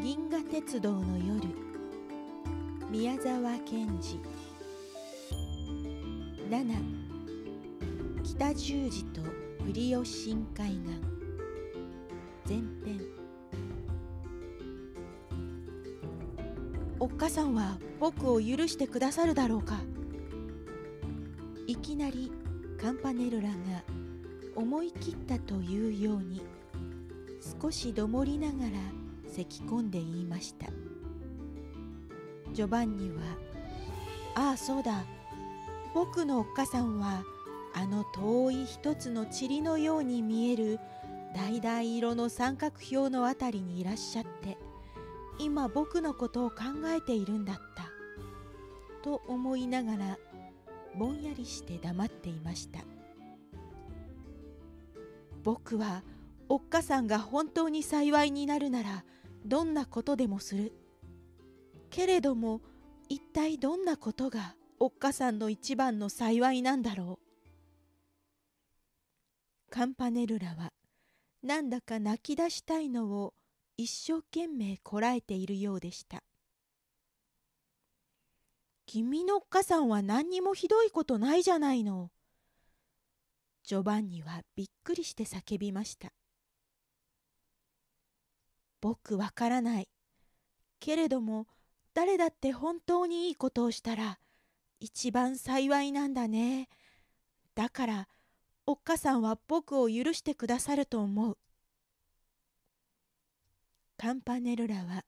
銀河鉄道の夜宮沢賢治7北十字と栗尾深海岸前編おっかさんは僕を許してくださるだろうかいきなりカンパネルラが思い切ったというように少しどもりながらき込んで言いましたジョバンニは「ああそうだ僕のおっかさんはあの遠い一つの塵のように見える橙色の三角標のあたりにいらっしゃって今僕のことを考えているんだった」と思いながらぼんやりして黙っていました僕はおっかさんが本当に幸いになるならどんなことでもするけれども一体どんなことがおっかさんの一番の幸いなんだろうカンパネルラはなんだか泣き出したいのを一生懸命こらえているようでした君のおっかさんは何にもひどいことないじゃないのジョバンニはびっくりして叫びました僕わからない。けれども誰だって本当にいいことをしたら一番幸いなんだね。だからおっかさんは僕を許してくださると思う。カンパネルラは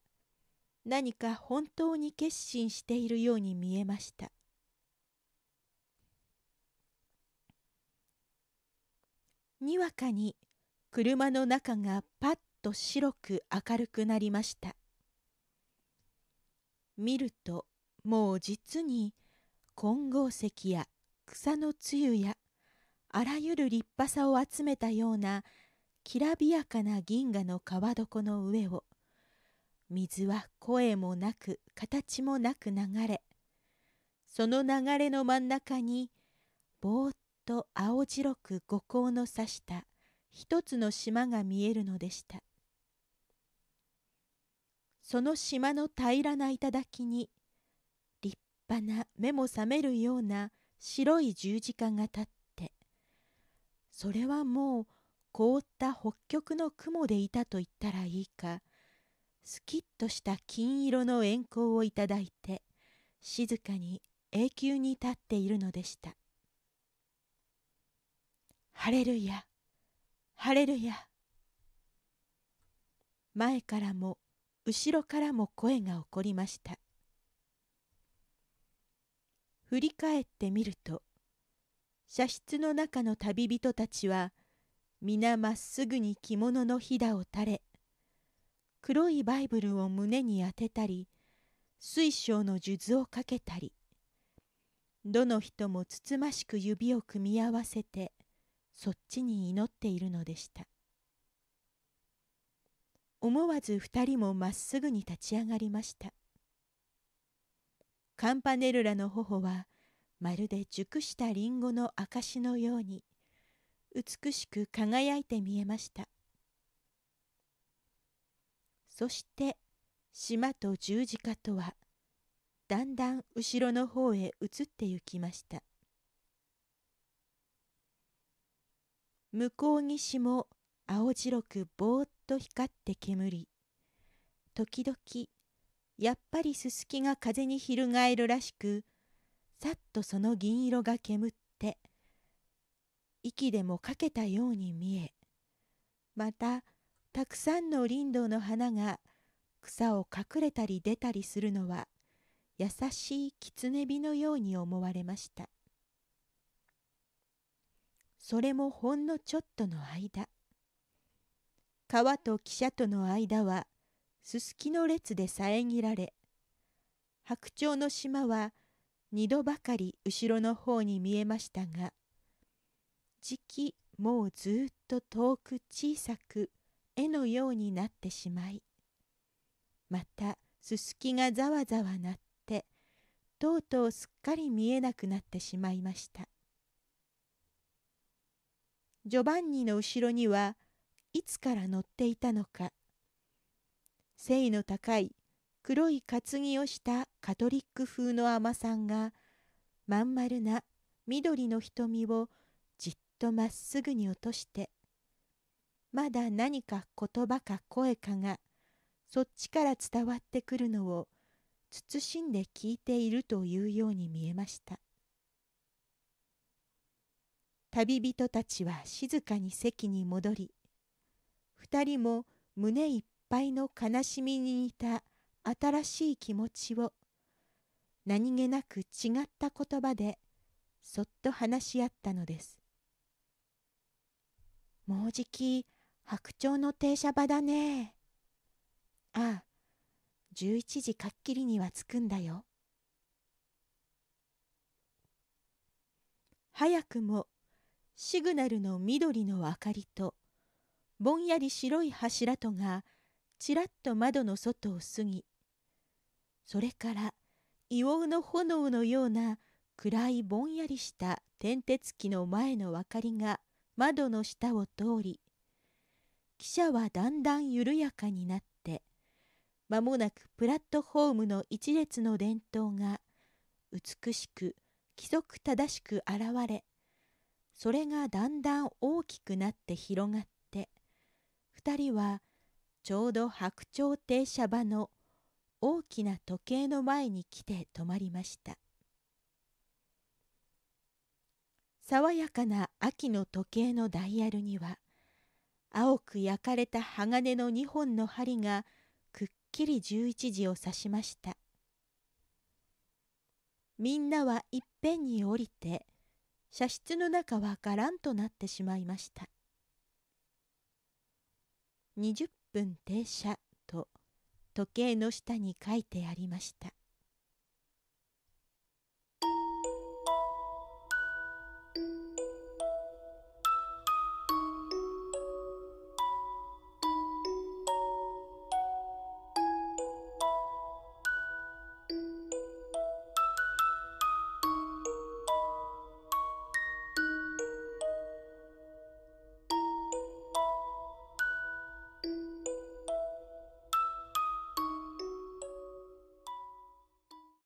何か本当に決心しているように見えました。にわかに車の中がパッと白く明るくなりました見るともう実に金剛石や草の露やあらゆる立派さを集めたようなきらびやかな銀河の川床の上を水は声もなく形もなく流れその流れの真ん中にぼーっと青白く五光の差した一つの島が見えるのでしたその島の平らな頂に立派な目も覚めるような白い十字架が立ってそれはもう凍った北極の雲でいたと言ったらいいかすきっとした金色の円光をいただいて静かに永久に立っているのでした「ハレルヤハレルヤ」前からも後ろからも声が起こりました振り返ってみると射室の中の旅人たちは皆まっすぐに着物のひだを垂れ黒いバイブルを胸に当てたり水晶の数珠をかけたりどの人もつつましく指を組み合わせてそっちに祈っているのでした。思わず二人もまっすぐに立ち上がりましたカンパネルラの頬はまるで熟したリンゴの証のように美しく輝いて見えましたそして島と十字架とはだんだん後ろの方へ移ってゆきました向こう岸も青白くぼーっと光って煙り時々やっぱりすすきが風に翻るらしくさっとその銀色が煙って息でもかけたように見えまたたくさんの林道の花が草を隠れたり出たりするのは優しい狐火のように思われましたそれもほんのちょっとの間川と汽車との間はすすきの列で遮られ白鳥の島は二度ばかり後ろの方に見えましたがじきもうずっと遠く小さく絵のようになってしまいまたすすきがざわざわ鳴ってとうとうすっかり見えなくなってしまいましたジョバンニの後ろにはいつから乗っていたのか背の高い黒い担ぎをしたカトリック風の海女さんがまん丸な緑の瞳をじっとまっすぐに落としてまだ何か言葉か声かがそっちから伝わってくるのを慎んで聞いているというように見えました旅人たちは静かに席に戻り2人も胸いっぱいの悲しみに似た新しい気持ちを何気なく違った言葉でそっと話し合ったのです。もうじき白鳥の停車場だね。ああ、11時かっきりには着くんだよ。早くもシグナルの緑の明かりとぼんやり白い柱とがちらっと窓の外を過ぎそれから硫黄の炎のような暗いぼんやりした点鉄機の前の明かりが窓の下を通り汽車はだんだん緩やかになって間もなくプラットホームの一列の伝統が美しく規則正しく現れそれがだんだん大きくなって広がっ2人はちょうど白鳥停車場の大きな時計の前に来て止まりました爽やかな秋の時計のダイヤルには青く焼かれた鋼の2本の針がくっきり11時を指しましたみんなはいっぺんに降りて射室の中はがらんとなってしまいました20分停車と時計の下に書いてありました